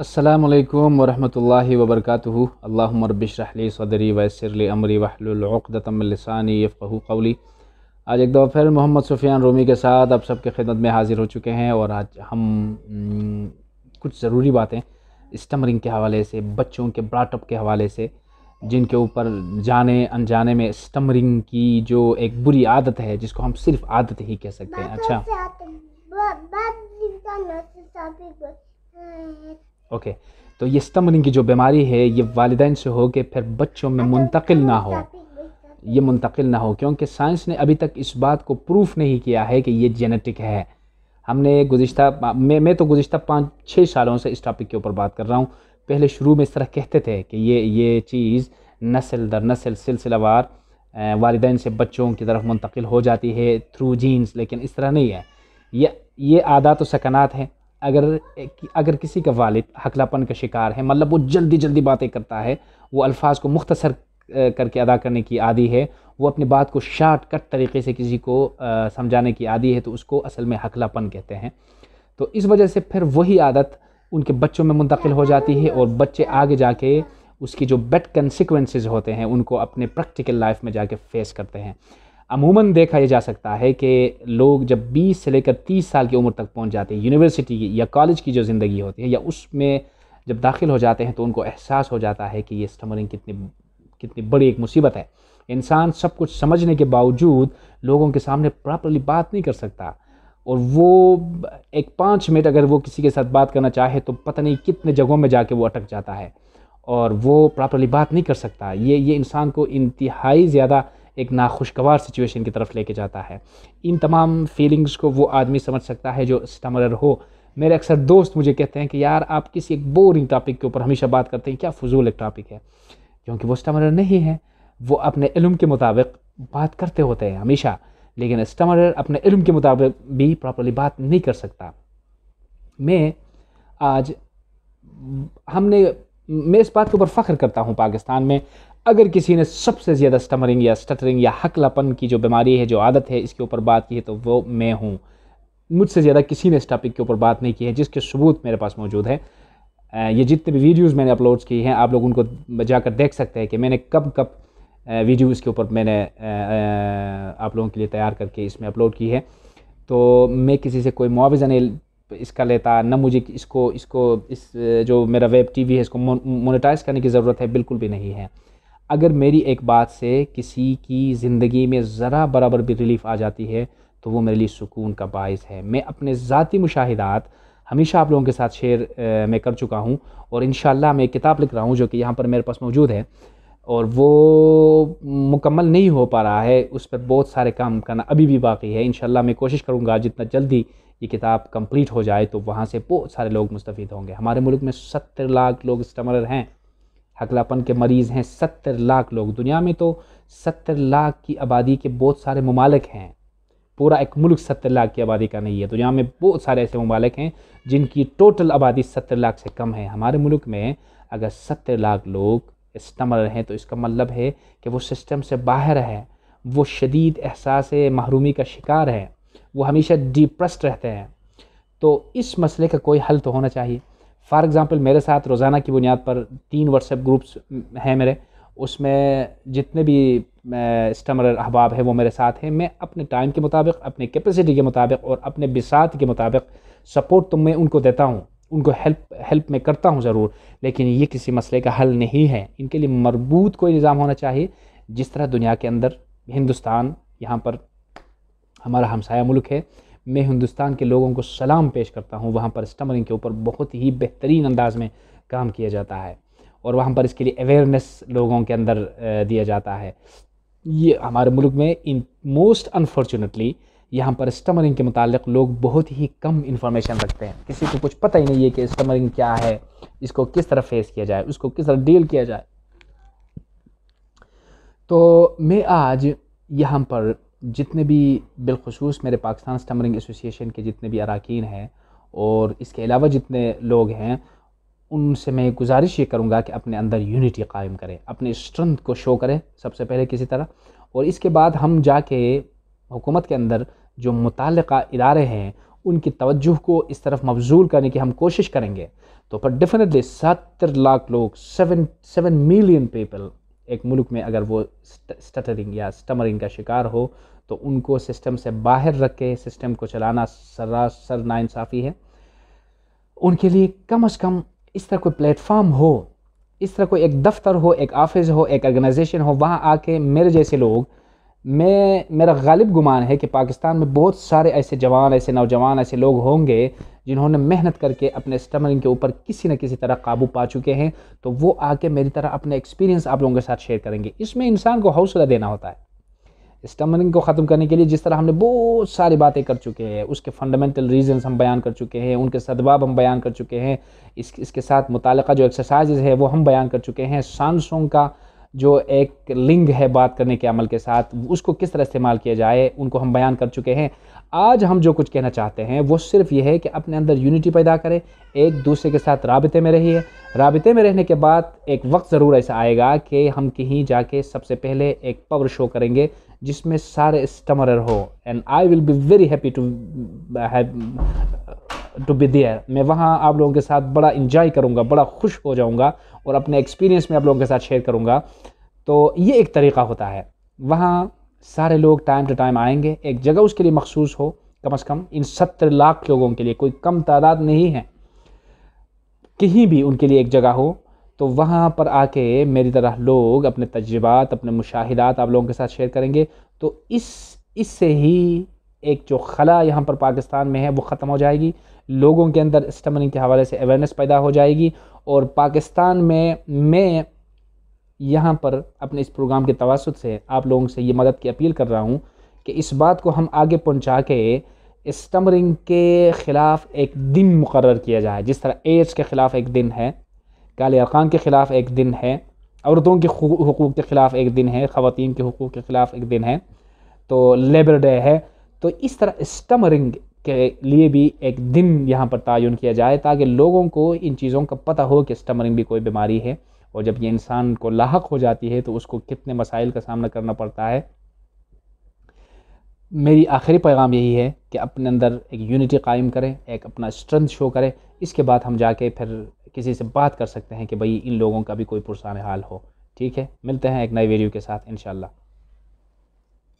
अल्लाम वरहमल वबरक अल्लाबरबशरली सदरी वसरली अमरी वहलदतमलसानी फ़हू कौली आज एक दफ़ा फिर मोहम्मद सुफियान रोमी के साथ आप सबके खिदमत में हाज़िर हो चुके हैं और आज हम कुछ ज़रूरी बातें स्टमरिंग के हवाले से बच्चों के ब्राटअप के हवाले से जिनके ऊपर जाने अनजाने में स्टमरिंग की जो एक बुरी आदत है जिसको हम सिर्फ आदत ही कह सकते हैं अच्छा ओके तो ये स्टमरिंग की जो बीमारी है ये वालदेन से हो के फिर बच्चों में मुंतकिल ना हो ये मुंतकिल ना हो क्योंकि साइंस ने अभी तक इस बात को प्रूफ नहीं किया है कि ये जेनेटिक है हमने गुज्त मैं मैं तो गुज्त पाँच छः सालों से इस टॉपिक के ऊपर बात कर रहा हूँ पहले शुरू में इस तरह कहते थे कि ये ये चीज़ नस्ल दर नस्ल सिलसिलावार वालदेन से बच्चों की तरफ मुंतकिल हो जाती है थ्रू जीन्स लेकिन इस तरह नहीं है ये ये आदात तो सकनात हैं अगर अगर किसी का वालिद हकलापन का शिकार है मतलब वो जल्दी जल्दी बातें करता है वो अल्फाज को मुख्तसर करके अदा करने की आदि है वो अपनी बात को शार्ट कट तरीके से किसी को समझाने की आदि है तो उसको असल में हकलापन कहते हैं तो इस वजह से फिर वही आदत उनके बच्चों में मुंतकिल हो जाती है और बच्चे आगे जाके उसकी जो बेड कंसिक्वेंसेस होते हैं उनको अपने प्रैक्टिकल लाइफ में जाके फेस करते हैं अमूमन देखा यह जा सकता है कि लोग जब 20 से लेकर 30 साल की उम्र तक पहुंच जाते हैं यूनिवर्सिटी की या कॉलेज की जो ज़िंदगी होती है या उसमें जब दाखिल हो जाते हैं तो उनको एहसास हो जाता है कि ये स्टमरिंग कितनी कितनी बड़ी एक मुसीबत है इंसान सब कुछ समझने के बावजूद लोगों के सामने प्रॉपरली बात नहीं कर सकता और वो एक पाँच मिनट अगर वो किसी के साथ बात करना चाहे तो पता नहीं कितने जगहों में जाके वो अटक जाता है और वो प्रॉपरली बात नहीं कर सकता ये ये इंसान को इंतहाई ज़्यादा एक नाखुशगवार सिचुएशन की तरफ लेके जाता है इन तमाम फीलिंग्स को वो आदमी समझ सकता है जो स्टमरर हो मेरे अक्सर दोस्त मुझे कहते हैं कि यार आप किसी एक बोरिंग टॉपिक के ऊपर हमेशा बात करते हैं क्या फजूल एक टॉपिक है क्योंकि वो स्टमरर नहीं है वो अपने इलम के मुताबिक बात करते होते हैं हमेशा लेकिन स्टमरर अपने इलम के मुताबिक भी प्रॉपरली बात नहीं कर सकता मैं आज हमने मैं इस बात के ऊपर फ़ख्र करता हूँ पाकिस्तान में अगर किसी ने सबसे ज़्यादा स्टमरिंग या स्टटरिंग या हकलापन की जो बीमारी है जो आदत है इसके ऊपर बात की है तो वो मैं हूँ मुझसे ज़्यादा किसी ने इस टॉपिक के ऊपर बात नहीं की है जिसके सबूत मेरे पास मौजूद है ये जितने भी वीडियोज़ मैंने अपलोड की हैं आप लोग उनको जाकर देख सकते हैं कि मैंने कब कब वीडियो इसके ऊपर मैंने आप लोगों के लिए तैयार करके इसमें अपलोड की है तो मैं किसी से कोई मुआवजा नहीं इसका लेता ना मुझे इसको इसको इस जो मेरा वेब टीवी है इसको मोनेटाइज करने की ज़रूरत है बिल्कुल भी नहीं है अगर मेरी एक बात से किसी की ज़िंदगी में ज़रा बराबर भी रिलीफ आ जाती है तो वो मेरे लिए सुकून का बायस है मैं अपने ज़ाती मुशाहिदात हमेशा आप लोगों के साथ शेयर मैं कर चुका हूँ और इन मैं एक किताब लिख रहा हूँ जो कि यहाँ पर मेरे पास मौजूद है और वो मुकम्मल नहीं हो पा रहा है उस पर बहुत सारे काम करना अभी भी बाकी है इन मैं कोशिश करूँगा जितना जल्दी ये किताब कंप्लीट हो जाए तो वहाँ से बहुत सारे लोग मुस्तफ़ होंगे हमारे मुल्क में सत्तर लाख लोग स्टमरर हैं हकलापन के मरीज़ हैं सत्तर लाख लोग दुनिया में तो सत्तर लाख की आबादी के बहुत सारे ममालक हैं पूरा एक मुल्क सत्तर लाख की आबादी का नहीं है दुनिया में बहुत सारे ऐसे ममालक हैं जिनकी टोटल आबादी सत्तर लाख से कम है हमारे मुल्क में अगर सत्तर लाख लोग स्टमर हैं तो इसका मतलब है कि वो सिस्टम से बाहर है वो शदीद एहसास महरूमी का शिकार है वो हमेशा डिप्रस्ड रहते हैं तो इस मसले का कोई हल तो होना चाहिए फॉर एग्ज़ाम्पल मेरे साथ रोज़ाना की बुनियाद पर तीन व्हाट्सएप ग्रुप्स हैं मेरे उसमें जितने भी स्टमर अहबाब हैं वो मेरे साथ हैं मैं अपने टाइम के मुताबिक अपने कैपेसिटी के मुताबिक और अपने बिसात के मुताबिक सपोर्ट तो मैं उनको देता हूँ उनको हेल्प हेल्प मैं करता हूँ ज़रूर लेकिन ये किसी मसले का हल नहीं है इनके लिए मरबूत कोई निज़ाम होना चाहिए जिस तरह दुनिया के अंदर हिंदुस्तान यहाँ पर हमारा हमसाया मुल्क है मैं हिंदुस्तान के लोगों को सलाम पेश करता हूँ वहाँ पर स्टमरिंग के ऊपर बहुत ही बेहतरीन अंदाज में काम किया जाता है और वहाँ पर इसके लिए अवेयरनेस लोगों के अंदर दिया जाता है ये हमारे मुल्क में इन मोस्ट अनफॉर्चुनेटली यहाँ पर स्टमरिंग के मुतालिक लोग बहुत ही कम इन्फॉर्मेशन रखते हैं किसी को कुछ पता ही नहीं है कि स्टमरिंग क्या है इसको किस तरह फेस किया जाए उसको किस तरह डील किया जाए तो मैं आज यहाँ पर जितने भी बिलखसूस मेरे पाकिस्तान स्टमरिंग एसोसिएशन के जितने भी अरकान हैं और इसके अलावा जितने लोग हैं उनसे मैं गुजारिश ये करूँगा कि अपने अंदर यूनिटी कायम करें अपने स्ट्रेंथ को शो करें सबसे पहले किसी तरह और इसके बाद हम जाके हुकूमत के अंदर जो मुतल इदारे हैं उनकी तवज्जो को इस तरफ मबजूल करने की हम कोशिश करेंगे तो पर डेफिनेटली सत्तर लाख लोग सेवन सेवन मिलियन पीपल एक मुल्क में अगर वो स्टटरिंग या स्टमरिंग का शिकार हो तो उनको सिस्टम से बाहर रख के सिस्टम को चलाना सरासर नाइंसाफ़ी है उनके लिए कम अज़ कम इस तरह कोई प्लेटफार्म हो इस तरह कोई एक दफ्तर हो एक ऑफिस हो एक ऑर्गेनाइजेशन हो वहाँ आके मेरे जैसे लोग मैं मेरा गालिब गुमान है कि पाकिस्तान में बहुत सारे ऐसे जवान ऐसे नौजवान ऐसे लोग होंगे जिन्होंने मेहनत करके अपने स्टमरिंग के ऊपर किसी न किसी तरह काबू पा चुके हैं तो वो आके मेरी तरह अपने एक्सपीरियंस आप लोगों के साथ शेयर करेंगे इसमें इंसान को हौसला देना होता है स्टमरिंग को ख़त्म करने के लिए जिस तरह हमने बहुत सारी बातें कर चुके हैं उसके फंडामेंटल रीजंस हम बयान कर चुके हैं उनके सदबाब हम बयान कर चुके हैं इस इसके साथ मुतल जो एक्सरसाइजेज़ है वो हम बयान कर चुके हैं सांसों का जो एक लिंग है बात करने के अमल के साथ उसको किस तरह इस्तेमाल किया जाए उनको हम बयान कर चुके हैं आज हम जो कुछ कहना चाहते हैं वो सिर्फ ये है कि अपने अंदर यूनिटी पैदा करें एक दूसरे के साथ रबते में रहिए रबते में रहने के बाद एक वक्त ज़रूर ऐसा आएगा कि हम कहीं जाके सबसे पहले एक पावर शो करेंगे जिसमें सारे स्टमरर हो and I will be very happy to to be there मैं वहाँ आप लोगों के साथ बड़ा इन्जॉय करूँगा बड़ा खुश हो जाऊँगा और अपने एक्सपीरियंस में आप लोगों के साथ शेयर करूँगा तो ये एक तरीका होता है वहाँ सारे लोग टाइम टू टाइम आएंगे एक जगह उसके लिए मखसूस हो कम अज़ कम इन सत्तर लाख लोगों के लिए कोई कम तादाद नहीं है कहीं भी उनके लिए एक जगह हो तो वहाँ पर आके मेरी तरह लोग अपने तजर्बात अपने मुशाहिदात आप लोगों के साथ शेयर करेंगे तो इस इससे ही एक जो खला यहाँ पर पाकिस्तान में है वो ख़त्म हो जाएगी लोगों के अंदर स्टमनिंग के हवाले से अवेयरनेस पैदा हो जाएगी और पाकिस्तान में मैं यहाँ पर अपने इस प्रोग्राम के तवासत से आप लोगों से ये मदद की अपील कर रहा हूँ कि इस बात को हम आगे पहुँचा के स्टमरिंग के ख़िलाफ़ एक दिन मुकर किया जाए जिस तरह एड्स के ख़िलाफ़ एक दिन है काले अरकान के ख़िलाफ़ एक दिन है औरतों के हकूक़ के ख़िलाफ़ एक दिन है ख़वान के हकूक़ के ख़िलाफ़ एक दिन है तो लेबर डे है तो इस तरह स्टमरिंग के लिए भी एक दिन यहाँ पर तयन किया जाए ताकि लोगों को इन चीज़ों का पता हो कि स्टमरिंग भी कोई बीमारी है और जब ये इंसान को लाक हो जाती है तो उसको कितने मसाइल का सामना करना पड़ता है मेरी आखिरी पैगाम यही है कि अपने अंदर एक यूनिटी कायम करें एक अपना स्ट्रेंथ शो करें इसके बाद हम जाके फिर किसी से बात कर सकते हैं कि भाई इन लोगों का भी कोई पुरसान हाल हो ठीक है मिलते हैं एक नए वीडियो के साथ इन